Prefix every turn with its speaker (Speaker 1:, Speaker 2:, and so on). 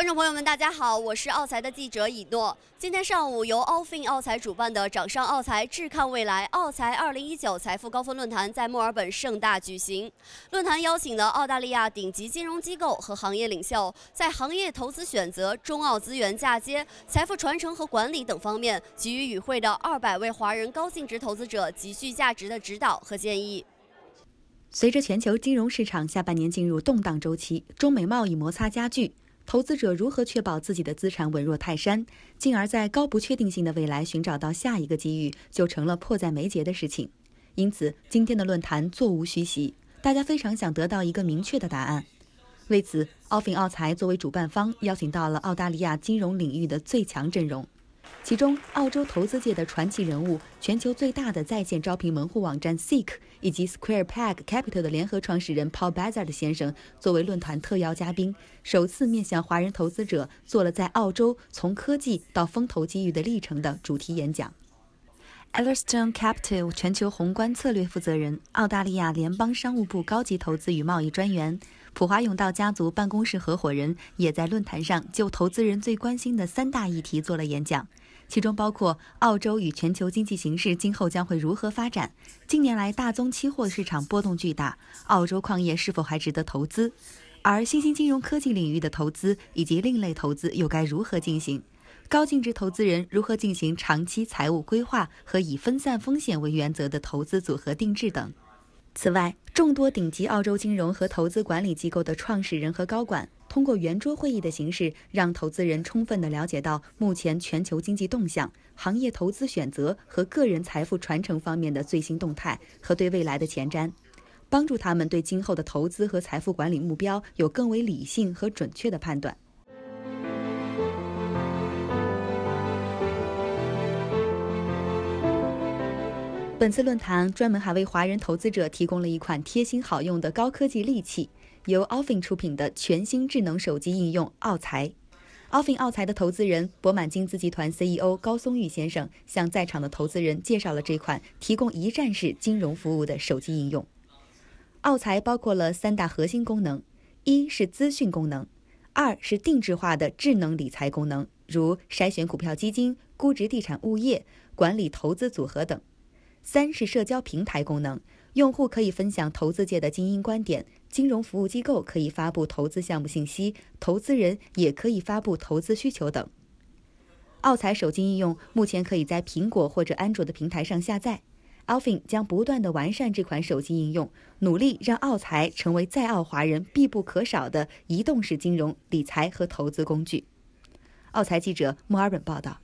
Speaker 1: 观众朋友们，大家好，我是澳财的记者以诺。今天上午，由 Allfin 澳财主办的“掌上澳财，智看未来”澳财二零一九财富高峰论坛在墨尔本盛大举行。论坛邀请了澳大利亚顶级金融机构和行业领袖，在行业投资选择、中澳资源嫁接、财富传承和管理等方面，给予与会的二百位华人高净值投资者极具价值的指导和建议。
Speaker 2: 随着全球金融市场下半年进入动荡周期，中美贸易摩擦加剧。投资者如何确保自己的资产稳若泰山，进而，在高不确定性的未来寻找到下一个机遇，就成了迫在眉睫的事情。因此，今天的论坛座无虚席，大家非常想得到一个明确的答案。为此，奥菲奥 n 财作为主办方，邀请到了澳大利亚金融领域的最强阵容。其中，澳洲投资界的传奇人物、全球最大的在线招聘门户网站 Seek 以及 Square Peg Capital 的联合创始人 Paul b a z e r 先生，作为论坛特邀嘉宾，首次面向华人投资者做了在澳洲从科技到风投机遇的历程的主题演讲。Allerstone Capital 全球宏观策略负责人、澳大利亚联邦商务部高级投资与贸易专员。普华永道家族办公室合伙人也在论坛上就投资人最关心的三大议题做了演讲，其中包括澳洲与全球经济形势今后将会如何发展，近年来大宗期货市场波动巨大，澳洲矿业是否还值得投资，而新兴金融科技领域的投资以及另类投资又该如何进行，高净值投资人如何进行长期财务规划和以分散风险为原则的投资组合定制等。此外，众多顶级澳洲金融和投资管理机构的创始人和高管，通过圆桌会议的形式，让投资人充分地了解到目前全球经济动向、行业投资选择和个人财富传承方面的最新动态和对未来的前瞻，帮助他们对今后的投资和财富管理目标有更为理性和准确的判断。本次论坛专门还为华人投资者提供了一款贴心好用的高科技利器，由 o f f i n 出品的全新智能手机应用“奥财”。o f f i n 奥财的投资人博满金资集团 CEO 高松玉先生向在场的投资人介绍了这款提供一站式金融服务的手机应用。奥财包括了三大核心功能：一是资讯功能；二是定制化的智能理财功能，如筛选股票、基金、估值地产物业、管理投资组合等。三是社交平台功能，用户可以分享投资界的精英观点，金融服务机构可以发布投资项目信息，投资人也可以发布投资需求等。奥财手机应用目前可以在苹果或者安卓的平台上下载，Alfin 将不断的完善这款手机应用，努力让奥财成为在澳华人必不可少的移动式金融、理财和投资工具。澳财记者墨尔本报道。